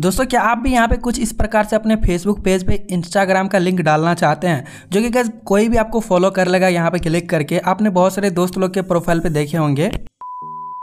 दोस्तों क्या आप भी यहाँ पे कुछ इस प्रकार से अपने फेसबुक पेज पे इंस्टाग्राम का लिंक डालना चाहते हैं जो कि कैसे कोई भी आपको फॉलो कर लेगा यहाँ पे क्लिक करके आपने बहुत सारे दोस्त लोग के प्रोफाइल पे देखे होंगे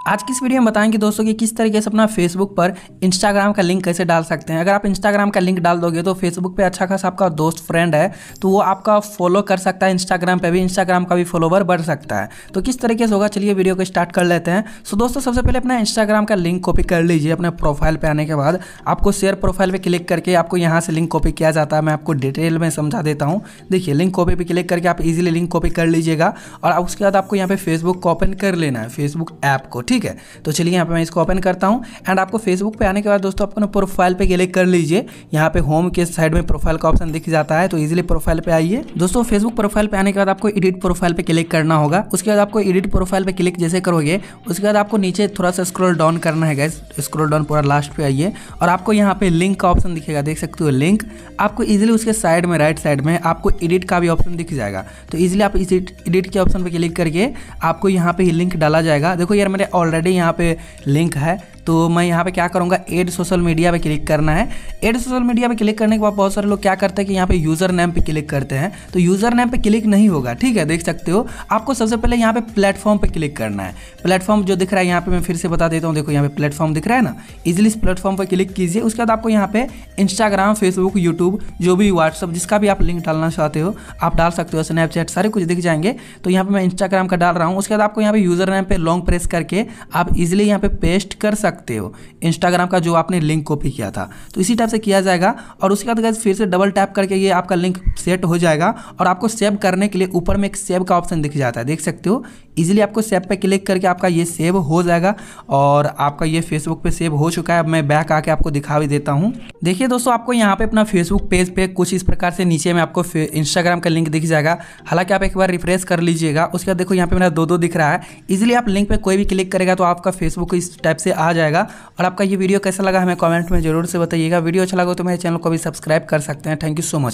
आज की इस वीडियो में बताएंगे दोस्तों कि किस तरीके से अपना फेसबुक पर इंस्टाग्राम का लिंक कैसे डाल सकते हैं अगर आप इंस्टाग्राम का लिंक डाल दोगे तो फेसबुक पे अच्छा खासा आपका दोस्त फ्रेंड है तो वो आपका फॉलो कर सकता है इंस्टाग्राम पे भी इंस्टाग्राम का भी फॉलोवर बढ़ सकता है तो किस तरीके से होगा चलिए वीडियो को स्टार्ट कर लेते हैं सो दोस्तों सबसे पहले अपना इंस्टाग्राम का लिंक कॉपी कर लीजिए अपने प्रोफाइल पर आने के बाद आपको शेयर प्रोफाइल पर क्लिक करके आपको यहाँ से लिंक कॉपी किया जाता है मैं आपको डिटेल में समझा देता हूँ देखिए लिंक कॉपी पर क्लिक करके आप इजिली लिंक कॉपी कर लीजिएगा और उसके बाद आपको यहाँ पर फेसबुक को ओपन कर लेना है फेसबुक ऐप को ठीक ठीक है तो चलिए यहाँ पे मैं इसको ओपन करता हूँ एंड आपको फेसबुक पे आने के बाद दोस्तों अपने प्रोफाइल पे क्लिक कर लीजिए यहाँ पे होम के साइड में प्रोफाइल का ऑप्शन दिख जाता है तो इजिली प्रोफाइल पे आइए दोस्तों फेसबुक प्रोफाइल पे आने के बाद आपको एडिट प्रोफाइल पे क्लिक करना होगा उसके बाद आपको एडिट प्रोफाइल पे क्लिक जैसे करोगे उसके बाद आपको नीचे थोड़ा सा स्क्रोल डाउन करना है गैस स्क्रोल डाउन पूरा लास्ट पे आइए और आपको यहाँ पे लिंक का ऑप्शन दिखेगा देख सकते हो लिंक आपको इजिली उसके साइड में राइट साइड में आपको एडिट का भी ऑप्शन दिख जाएगा तो इजिली आप एडिट के ऑप्शन पर क्लिक करके आपको यहाँ पे लिंक डाला जाएगा देखो यार मेरे ऑलरेडी यहाँ पे लिंक है तो मैं यहाँ पे क्या करूँगा एड सोशल मीडिया पे क्लिक करना है एड सोशल मीडिया पे क्लिक करने के बाद बहुत सारे लोग क्या करते हैं कि यहाँ पे यूज़र नेम पे क्लिक करते हैं तो यूज़र नेम पे क्लिक नहीं होगा ठीक है देख सकते हो आपको सबसे पहले यहाँ पे प्लेटफॉर्म पे क्लिक करना है प्लेटफॉर्म जो दिख रहा है यहाँ पे मैं फिर से बता देता हूँ देखो यहाँ पे प्लेटफॉर्म दिख रहा है ना इजिली इस प्लेटफॉर्म पर क्लिक कीजिए उसके बाद आपको यहाँ पे इंस्टाग्राम फेसबुक यूट्यूब जो भी व्हाट्सअप जिसका भी आप लिंक डालना चाहते हो आप डाल सकते हो स्नैपचैट सारे कुछ दिख जाएंगे तो यहाँ पर मैं इंस्टाग्राम का डाल रहा हूँ उसके बाद आपको यहाँ पे यूज़र नेम पर लॉन्ग प्रेस करके आप इजिली यहाँ पे पेस्ट कर सकते सकते हो इंस्टाग्राम का जो आपने लिंक कॉपी किया था तो इसी टाइप से किया जाएगा और उसके बाद गैस फिर से डबल टैप करके ये आपका लिंक सेट हो जाएगा और आपको सेव करने के लिए ऊपर में एक सेव का ऑप्शन दिख जाता है देख सकते हो इजीली आपको सेव पे क्लिक करके आपका ये सेव हो जाएगा और आपका ये फेसबुक पे सेव हो चुका है अब मैं बैक आके आपको दिखा भी देता हूँ देखिए दोस्तों आपको यहाँ पे अपना फेसबुक पेज पे कुछ इस प्रकार से नीचे में आपको इंस्टाग्राम का लिंक दिख जाएगा हालांकि आप एक बार रिफ्रेश कर लीजिएगा उसके बाद देखो यहाँ पे मेरा दो दो दिख रहा है इजिली आप लिंक पर कोई भी क्लिक करेगा तो आपका फेसबुक इस टाइप से आ जाएगा जाएगा और आपका ये वीडियो कैसा लगा हमें कमेंट में जरूर से बताइएगा वीडियो अच्छा लगा तो मेरे चैनल को भी सब्सक्राइब कर सकते हैं थैंक यू सो मच